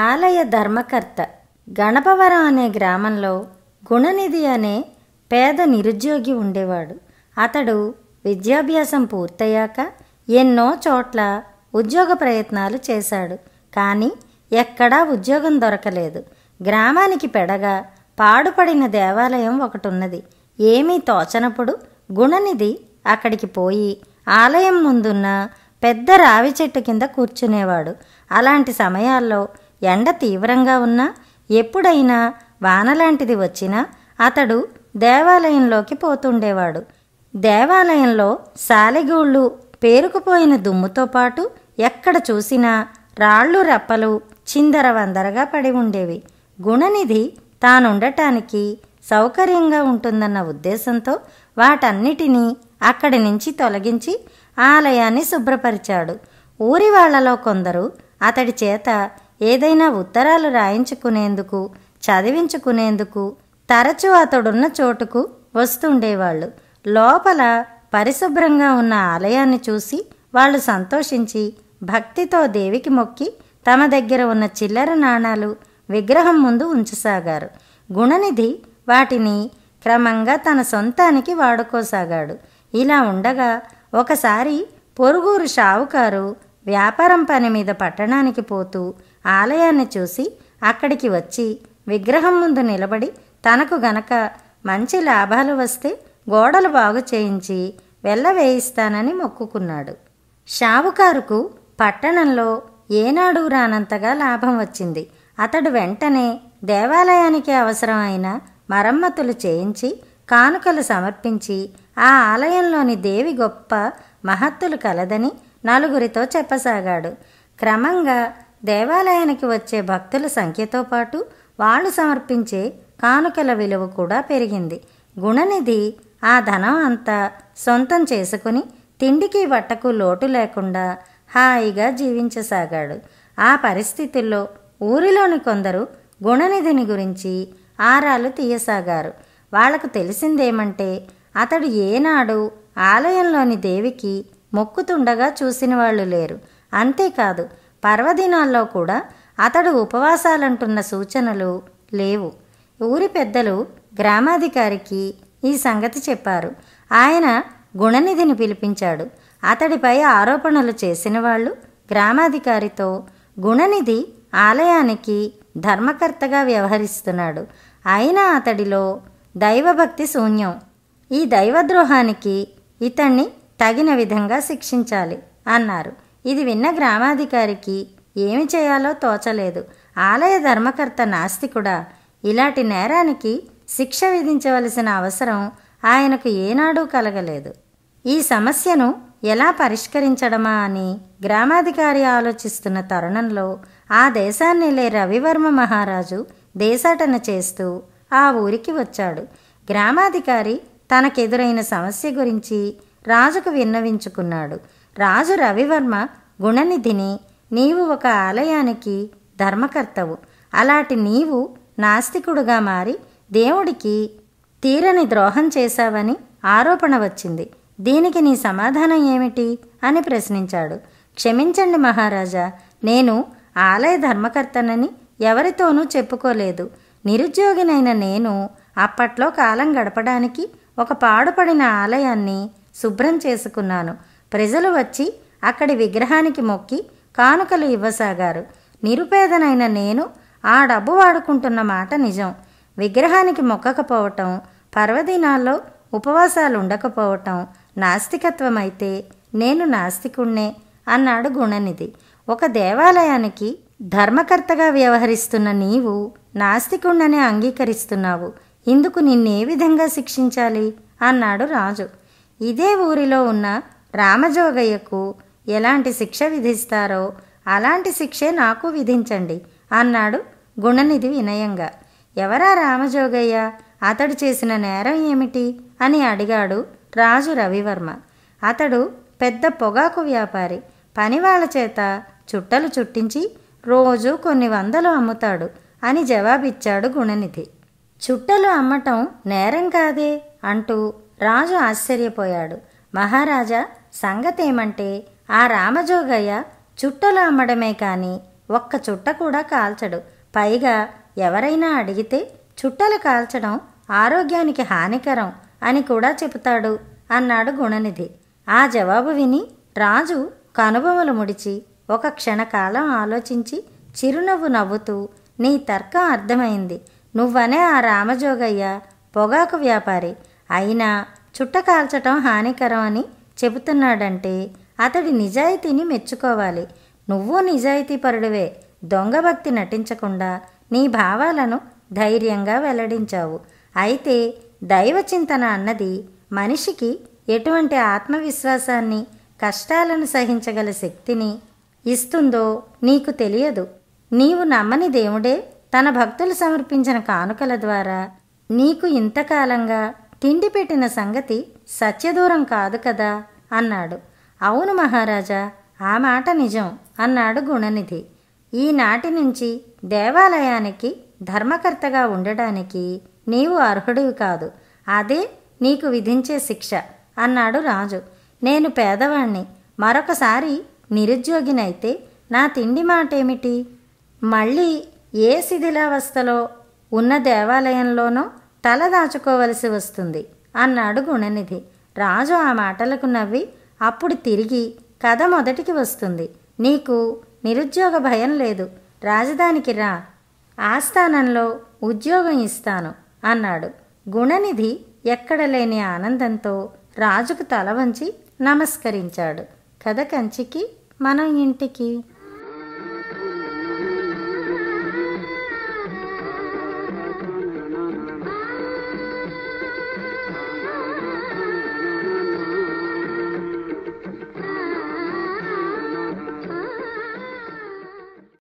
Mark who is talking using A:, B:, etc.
A: ఆలయ ధర్మకర్త గణపవరం అనే గ్రామంలో గుణనిధి అనే పేద నిరుద్యోగి ఉండేవాడు అతడు విద్యాభ్యాసం పూర్తయ్యాక ఎన్నో చోట్ల ఉద్యోగ ప్రయత్నాలు చేశాడు కానీ ఎక్కడా ఉద్యోగం దొరకలేదు గ్రామానికి పెడగా పాడుపడిన దేవాలయం ఒకటున్నది ఏమీ తోచనప్పుడు గుణనిధి అక్కడికి పోయి ఆలయం ముందున్న పెద్ద రావి చెట్టు కింద కూర్చునేవాడు అలాంటి సమయాల్లో ఎండ తీవ్రంగా ఉన్నా ఎప్పుడైనా వానలాంటిది వచ్చినా అతడు దేవాలయంలోకి పోతుండేవాడు దేవాలయంలో సాలెగూళ్ళు పేరుకుపోయిన దుమ్ముతో పాటు ఎక్కడ చూసినా రాళ్ళు రప్పలు వందరగా పడి ఉండేవి గుణనిధి తానుండటానికి సౌకర్యంగా ఉంటుందన్న ఉద్దేశంతో వాటన్నిటినీ అక్కడి నుంచి తొలగించి ఆలయాన్ని శుభ్రపరిచాడు ఊరి వాళ్లలో కొందరు అతడి చేత ఏదైనా ఉత్తరాలు రాయించుకునేందుకు చదివించుకునేందుకు తరచూ అతడున్న చోటుకు వస్తుండేవాళ్ళు లోపల పరిశుభ్రంగా ఉన్న ఆలయాన్ని చూసి వాళ్ళు సంతోషించి భక్తితో దేవికి మొక్కి తమ దగ్గర ఉన్న చిల్లర నాణాలు విగ్రహం ముందు ఉంచసాగారు గుణనిధి వాటిని క్రమంగా తన సొంతానికి వాడుకోసాగాడు ఇలా ఉండగా ఒకసారి పొరుగురు షావుకారు వ్యాపారం పని మీద పట్టణానికి పోతూ ఆలయాన్ని చూసి అక్కడికి వచ్చి విగ్రహం ముందు నిలబడి తనకు గనక మంచి లాభాలు వస్తే గోడలు బాగు చేయించి వెళ్ళవేయిస్తానని మొక్కుకున్నాడు షావుకారుకు పట్టణంలో ఏనాడు రానంతగా లాభం వచ్చింది అతడు వెంటనే దేవాలయానికి అవసరమైన మరమ్మతులు చేయించి కానుకలు సమర్పించి ఆ ఆలయంలోని దేవి గొప్ప మహత్తులు కలదని నలుగురితో చెప్పసాగాడు క్రమంగా దేవాలయానికి వచ్చే భక్తుల సంఖ్యతో పాటు వాళ్ళు సమర్పించే కానుకల విలువ కూడా పెరిగింది గుణనిధి ఆ ధనం అంతా సొంతం చేసుకుని తిండికి బట్టకు లోటు లేకుండా హాయిగా జీవించసాగాడు ఆ పరిస్థితుల్లో ఊరిలోని కొందరు గుణనిధిని గురించి ఆరాలు తీయసాగారు వాళ్లకు తెలిసిందేమంటే అతడు ఏనాడు ఆలయంలోని దేవికి మొక్కుతుండగా చూసిన వాళ్ళు లేరు అంతేకాదు పర్వదినాల్లో కూడా అతడు ఉపవాసాలంటున్న సూచనలు లేవు ఊరి పెద్దలు గ్రామాధికారికి ఈ సంగతి చెప్పారు ఆయన గుణనిధిని పిలిపించాడు అతడిపై ఆరోపణలు చేసిన వాళ్ళు గ్రామాధికారితో గుణనిధి ఆలయానికి ధర్మకర్తగా వ్యవహరిస్తున్నాడు అయినా అతడిలో దైవభక్తి శూన్యం ఈ దైవద్రోహానికి ఇతన్ని తగిన విధంగా శిక్షించాలి అన్నారు ఇది విన్న గ్రామాధికారికి ఏమి చేయాలో తోచలేదు ఆలయ ధర్మకర్త నాస్తికుడా ఇలాంటి నేరానికి శిక్ష విధించవలసిన అవసరం ఆయనకు ఏనాడూ కలగలేదు ఈ సమస్యను ఎలా పరిష్కరించడమా అని గ్రామాధికారి ఆలోచిస్తున్న తరుణంలో ఆ లే రవివర్మ మహారాజు దేశాటన చేస్తూ ఆ ఊరికి వచ్చాడు గ్రామాధికారి తనకెదురైన సమస్య గురించి రాజుకు విన్నవించుకున్నాడు రాజు రవివర్మ గుణనిధిని నీవు ఒక ఆలయానికి ధర్మకర్తవు అలాంటి నీవు నాస్తికుడుగా మారి దేవుడికి తీరని ద్రోహం చేశావని ఆరోపణ వచ్చింది దీనికి నీ సమాధానం ఏమిటి అని ప్రశ్నించాడు క్షమించండి మహారాజా నేను ఆలయ ధర్మకర్తనని ఎవరితోనూ చెప్పుకోలేదు నిరుద్యోగినైన నేను అప్పట్లో కాలం గడపడానికి ఒక పాడుపడిన ఆలయాన్ని శుభ్రం చేసుకున్నాను ప్రజలు వచ్చి అక్కడి విగ్రహానికి మొక్కి కానుకలు ఇవ్వసాగారు నిరుపేదనైన నేను ఆ డబ్బు వాడుకుంటున్న మాట నిజం విగ్రహానికి మొక్కకపోవటం పర్వదినాల్లో ఉపవాసాలు ఉండకపోవటం నాస్తికత్వమైతే నేను నాస్తికుణ్ణే అన్నాడు గుణనిధి ఒక దేవాలయానికి ధర్మకర్తగా వ్యవహరిస్తున్న నీవు నాస్తికుండనే అంగీకరిస్తున్నావు ఇందుకు నిన్నే విధంగా శిక్షించాలి అన్నాడు రాజు ఇదే ఊరిలో ఉన్న రామజోగయ్యకు ఎలాంటి శిక్ష విధిస్తారో అలాంటి శిక్షే నాకు విధించండి అన్నాడు గుణనిధి వినయంగా ఎవరా రామజోగయ్య అతడు చేసిన నేరం ఏమిటి అని అడిగాడు రాజు రవివర్మ అతడు పెద్ద పొగాకు వ్యాపారి పనివాళ్ల చేత చుట్టలు చుట్టించి రోజు కొన్ని వందలు అమ్ముతాడు అని జవాబిచ్చాడు గుణనిధి చుట్టలు అమ్మటం నేరం కాదే అంటూ రాజు ఆశ్చర్యపోయాడు మహారాజా సంగతేమంటే ఆ రామజోగయ్య చుట్టలు అమ్మడమే కాని ఒక్క చుట్ట కూడా కాల్చడు పైగా ఎవరైనా అడిగితే చుట్టలు కాల్చడం ఆరోగ్యానికి హానికరం అని కూడా చెబుతాడు అన్నాడు గుణనిధి ఆ జవాబు విని రాజు కనుబొమలు ముడిచి ఒక క్షణకాలం ఆలోచించి చిరునవ్వు నవ్వుతూ నీ తర్కం అర్థమైంది నువ్వనే ఆ రామజోగయ్య పొగాకు వ్యాపారి అయినా చుట్ట కాల్చటం హానికరం అని చెబుతున్నాడంటే అతడి నిజాయితీని మెచ్చుకోవాలి నువ్వు నిజాయితీ పరుడువే దొంగభక్తి నటించకుండా నీ భావాలను ధైర్యంగా వెల్లడించావు అయితే దైవచింతన అన్నది మనిషికి ఎటువంటి ఆత్మవిశ్వాసాన్ని కష్టాలను సహించగల శక్తిని ఇస్తుందో నీకు తెలియదు నీవు నమ్మని దేవుడే తన భక్తులు సమర్పించిన కానుకల ద్వారా నీకు ఇంతకాలంగా తిండి పెట్టిన సంగతి సత్యదూరం కాదు కదా అన్నాడు అవును మహారాజా ఆ మాట నిజం అన్నాడు గుణనిధి ఈనాటి నుంచి దేవాలయానికి ధర్మకర్తగా ఉండడానికి నీవు అర్హుడివి కాదు అదే నీకు విధించే శిక్ష అన్నాడు రాజు నేను పేదవాణ్ణి మరొకసారి నిరుద్యోగినైతే నా తిండి మాటేమిటి మళ్ళీ ఏ శిథిలావస్థలో ఉన్న దేవాలయంలోనో తల దాచుకోవలసి వస్తుంది అన్నాడు గుణనిధి రాజు ఆ మాటలకు నవ్వి అప్పుడు తిరిగి కథ మొదటికి వస్తుంది నీకు నిరుద్యోగ భయం లేదు రాజధానికి రా ఆస్థానంలో ఉద్యోగం ఇస్తాను అన్నాడు గుణనిధి ఎక్కడ లేని ఆనందంతో రాజుకు తల వంచి నమస్కరించాడు కథ కంచికి మనం ఇంటికి